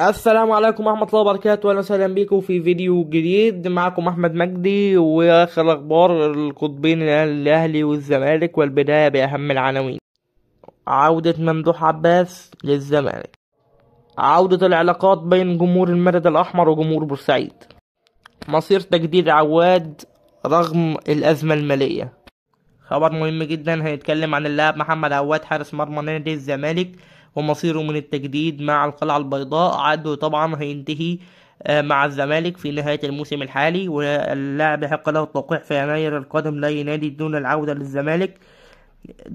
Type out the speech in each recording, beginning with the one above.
السلام عليكم ورحمة الله وبركاته أهلا وسهلا بيكم في فيديو جديد معكم أحمد مجدي وآخر أخبار القطبين الأهلي والزمالك والبداية بأهم العناوين عودة ممدوح عباس للزمالك عودة العلاقات بين جمهور المدد الأحمر وجمهور بورسعيد مصير تجديد عواد رغم الأزمة المالية خبر مهم جدا هنتكلم عن اللاعب محمد عواد حارس مرمى نادي الزمالك ومصيره من التجديد مع القلعة البيضاء عقده طبعا هينتهي آه، مع الزمالك في نهاية الموسم الحالي واللاعب يحق له التوقيع في يناير القادم لأي نادي دون العودة للزمالك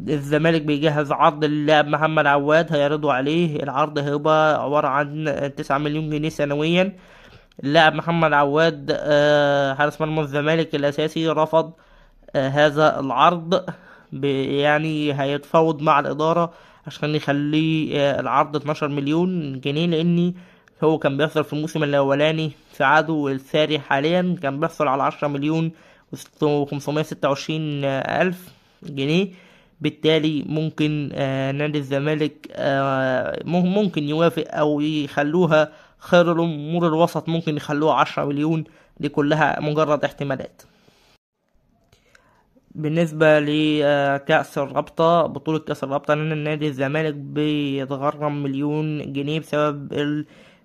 الزمالك بيجهز عرض اللاعب محمد عواد هيعرضوا عليه العرض هيبقى عبارة عن تسعة مليون جنيه سنويا اللاعب محمد عواد آه، حارس مرمى الزمالك الأساسي رفض آه، هذا العرض يعني هيتفاوض مع الإدارة عشان يخليه آه، العرض 12 مليون جنيه لأني هو كان بيحصل في الموسم الأولاني في عقده الساري حاليا كان بيحصل على 10 مليون و ستة وعشرين آه، ألف جنيه بالتالي ممكن آه، نادي الزمالك ممكن يوافق أو يخلوها خير الأمور الوسط ممكن يخلوها عشرة مليون دي كلها مجرد احتمالات بالنسبة لكأس آه، الرابطة بطولة كأس الرابطة لأن نادي الزمالك بيتغرم مليون جنيه بسبب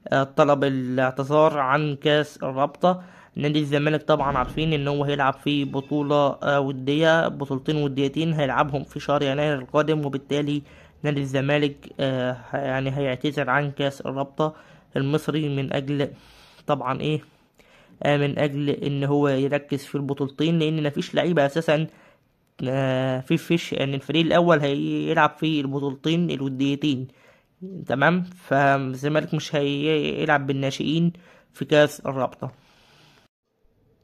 آه، طلب الاعتذار عن كأس الرابطة نادي الزمالك طبعا عارفين ان هو هيلعب في بطولة آه، ودية بطولتين وديتين هيلعبهم في شهر يناير القادم وبالتالي نادي الزمالك يعني هيعتذر عن كأس الرابطة المصري من اجل طبعا ايه من اجل ان هو يركز في البطولتين لان مفيش لعيبة اساسا في فيش ان يعني الفريق الاول هيلعب في البطولتين الوديتين تمام فالزمالك مش هيلعب بالناشئين في كاس الرابطه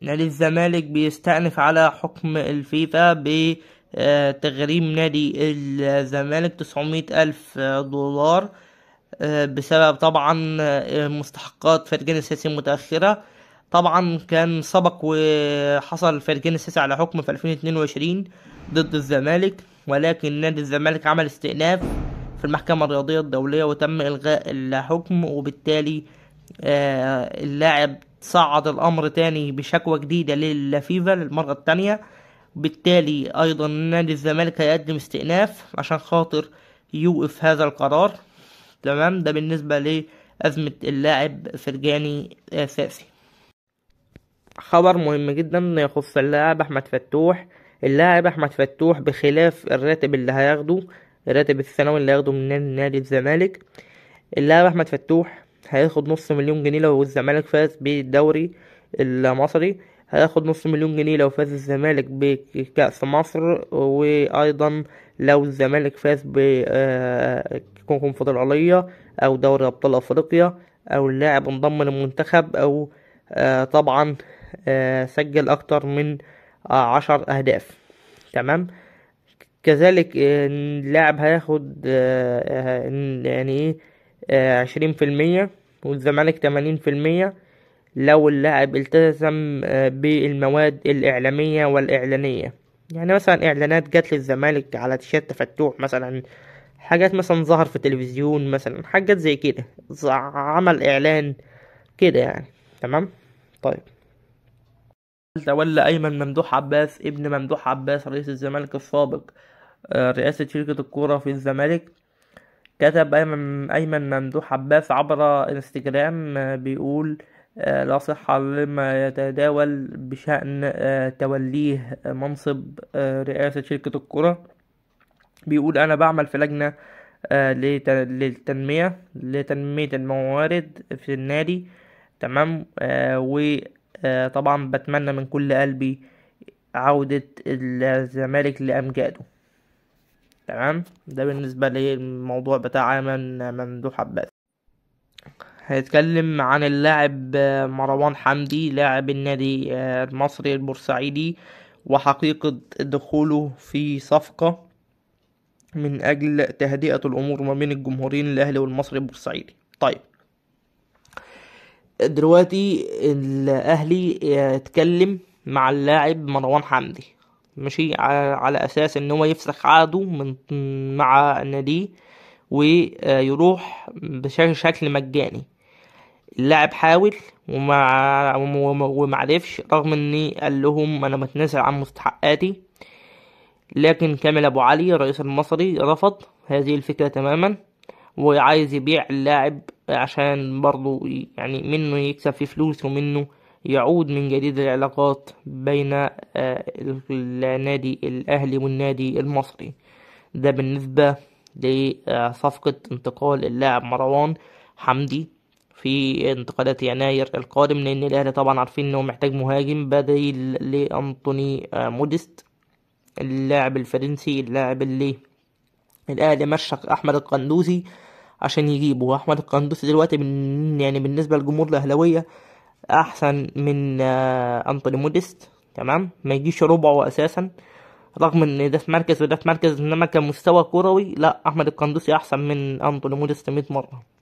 نادي الزمالك بيستأنف على حكم الفيفا بتغريم آه، نادي الزمالك تسعمية ألف دولار آه، بسبب طبعا آه، مستحقات فرجان السياسي متأخرة طبعا كان سبق وحصل فرجين السيسة على حكم في 2022 ضد الزمالك ولكن نادي الزمالك عمل استئناف في المحكمة الرياضية الدولية وتم إلغاء الحكم وبالتالي آه، اللاعب صعد الأمر تاني بشكوى جديدة للفيفا للمرة التانية بالتالي أيضا نادي الزمالك هيقدم استئناف عشان خاطر يوقف هذا القرار تمام ده بالنسبة لأزمة اللاعب فرجاني أساسي خبر مهم جدا يخص اللاعب احمد فتوح اللاعب احمد فتوح بخلاف الراتب اللي هياخده الراتب السنوي اللي هياخده من نادي الزمالك اللاعب احمد فتوح هياخد نص مليون جنيه لو الزمالك فاز بالدوري المصري هياخد نص مليون جنيه لو فاز الزمالك بكأس مصر وأيضا لو الزمالك فاز بكونفدرالية آه، أو دوري أبطال أفريقيا أو اللاعب انضم للمنتخب أو آه، طبعا آه، سجل أكتر من آه، عشر أهداف تمام كذلك آه، اللاعب هياخد يعني ايه عشرين في المية والزمالك تمانين في المية لو اللاعب التزم بالمواد الإعلامية والإعلانية يعني مثلا إعلانات جات للزمالك على تيشيرت فتوح مثلا حاجات مثلا ظهر في التلفزيون مثلا حاجات زي كده عمل إعلان كده يعني تمام طيب تولى أيمن ممدوح عباس ابن ممدوح عباس رئيس الزمالك السابق آه، رئاسة شركة الكورة في الزمالك كتب أيمن, أيمن ممدوح عباس عبر انستجرام آه، بيقول آه، لا صحة لما يتداول بشأن توليه منصب رئاسة شركة الكرة بيقول أنا بعمل في لجنة للتنمية لتنمية الموارد في النادي تمام و آه، طبعا بتمنى من كل قلبي عودة الزمالك لأمجاده تمام ده بالنسبة للموضوع بتاع أيمن ممدوح عباس هيتكلم عن اللاعب آه، مروان حمدي لاعب النادي آه، المصري البورسعيدي وحقيقة دخوله في صفقة من أجل تهدئة الأمور ما بين الجمهورين الأهلي والمصري البورسعيدي طيب دلوقتي الاهلي اتكلم مع اللاعب مروان حمدي ماشي على اساس ان هو يفسخ عقده من مع ناديه ويروح بشكل مجاني اللاعب حاول وما ومعرفش رغم اني قال لهم انا بتنازل عن مستحقاتي لكن كامل ابو علي الرئيس المصري رفض هذه الفكره تماما وعايز يبيع اللاعب عشان برضو يعني منه يكسب في فلوس ومنه يعود من جديد العلاقات بين آه، النادي الأهلي والنادي المصري ده بالنسبة لصفقة انتقال اللاعب مروان حمدي في انتقالات يناير القادم لأن الأهلي طبعا عارفين إنه محتاج مهاجم بديل لأنطوني آه، موديست اللاعب الفرنسي اللاعب اللي الأهلي مشق أحمد القندوسي عشان يجيبه احمد القندوسي دلوقتي من يعني بالنسبه للجمهور الاهلاويه احسن من آه، انطوني موديست تمام ما يجيش ربعه اساسا رغم ان ده في مركز وده في مركز انما كمستوى كروي لا احمد القندوسي احسن من انطوني موديست 100 مره